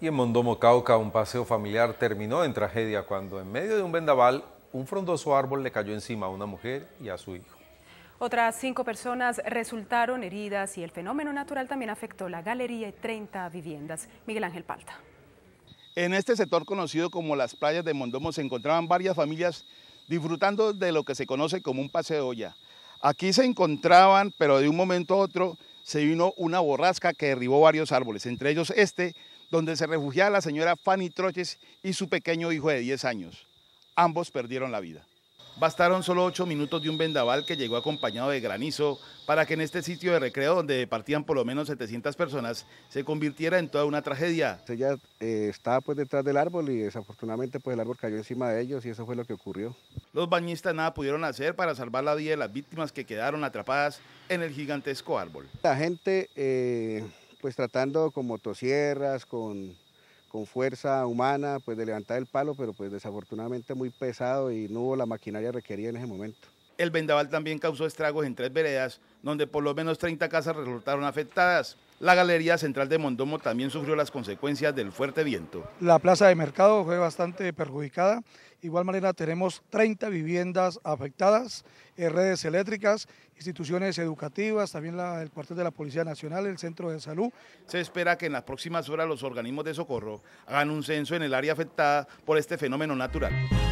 Y en Mondomo, Cauca, un paseo familiar terminó en tragedia cuando en medio de un vendaval un frondoso árbol le cayó encima a una mujer y a su hijo. Otras cinco personas resultaron heridas y el fenómeno natural también afectó la galería y 30 viviendas. Miguel Ángel Palta. En este sector conocido como las playas de Mondomo se encontraban varias familias disfrutando de lo que se conoce como un paseo ya. Aquí se encontraban, pero de un momento a otro se vino una borrasca que derribó varios árboles, entre ellos este, donde se refugiaba la señora Fanny Troches y su pequeño hijo de 10 años. Ambos perdieron la vida. Bastaron solo ocho minutos de un vendaval que llegó acompañado de granizo para que en este sitio de recreo, donde partían por lo menos 700 personas, se convirtiera en toda una tragedia. Ella eh, estaba pues detrás del árbol y desafortunadamente pues el árbol cayó encima de ellos y eso fue lo que ocurrió. Los bañistas nada pudieron hacer para salvar la vida de las víctimas que quedaron atrapadas en el gigantesco árbol. La gente... Eh, pues tratando con motosierras, con, fuerza humana, pues de levantar el palo, pero pues desafortunadamente muy pesado y no hubo la maquinaria requerida en ese momento. El vendaval también causó estragos en tres veredas, donde por lo menos 30 casas resultaron afectadas. La Galería Central de Mondomo también sufrió las consecuencias del fuerte viento. La plaza de mercado fue bastante perjudicada. Igual manera tenemos 30 viviendas afectadas, eh, redes eléctricas, instituciones educativas, también el cuartel de la Policía Nacional, el centro de salud. Se espera que en las próximas horas los organismos de socorro hagan un censo en el área afectada por este fenómeno natural.